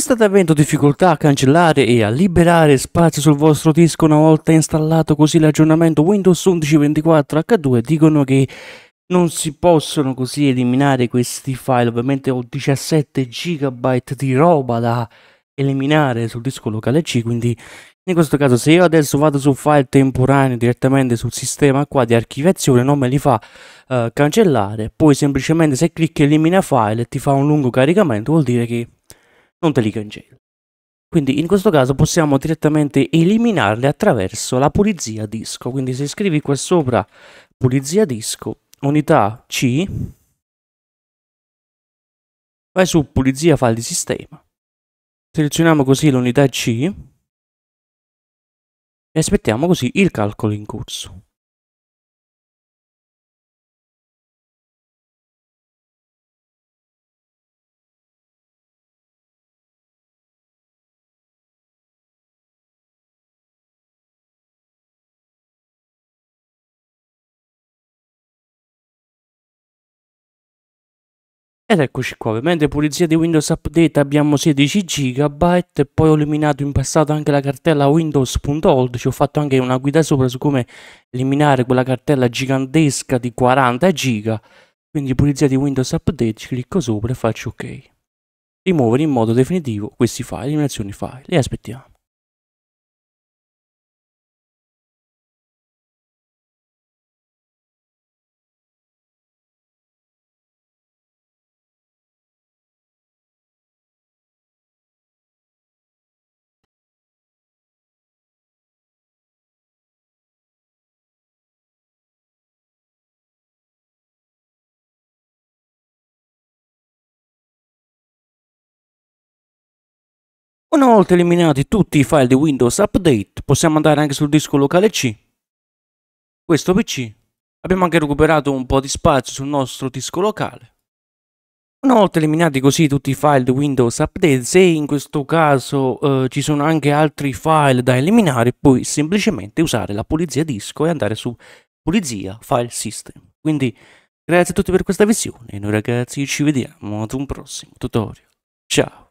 state avendo difficoltà a cancellare e a liberare spazio sul vostro disco una volta installato così l'aggiornamento Windows 11 24 H2 dicono che non si possono così eliminare questi file, ovviamente ho 17 GB di roba da eliminare sul disco locale C, quindi in questo caso se io adesso vado su file temporaneo direttamente sul sistema qua di archiviazione non me li fa uh, cancellare, poi semplicemente se clicchi elimina file ti fa un lungo caricamento vuol dire che non te li cancella. Quindi in questo caso possiamo direttamente eliminarle attraverso la pulizia disco. Quindi se scrivi qua sopra pulizia disco, unità C, vai su pulizia file di sistema. Selezioniamo così l'unità C e aspettiamo così il calcolo in corso. Ed eccoci qua, ovviamente pulizia di Windows Update abbiamo 16 GB e poi ho eliminato in passato anche la cartella Windows.old, ci ho fatto anche una guida sopra su come eliminare quella cartella gigantesca di 40 GB, quindi pulizia di Windows Update, clicco sopra e faccio ok. Rimuovere in modo definitivo questi file, eliminazione file, e aspettiamo. Una volta eliminati tutti i file di Windows Update, possiamo andare anche sul disco locale C, questo PC. Abbiamo anche recuperato un po' di spazio sul nostro disco locale. Una volta eliminati così tutti i file di Windows Update, se in questo caso eh, ci sono anche altri file da eliminare, puoi semplicemente usare la pulizia disco e andare su pulizia file system. Quindi grazie a tutti per questa visione e noi ragazzi ci vediamo ad un prossimo tutorial. Ciao!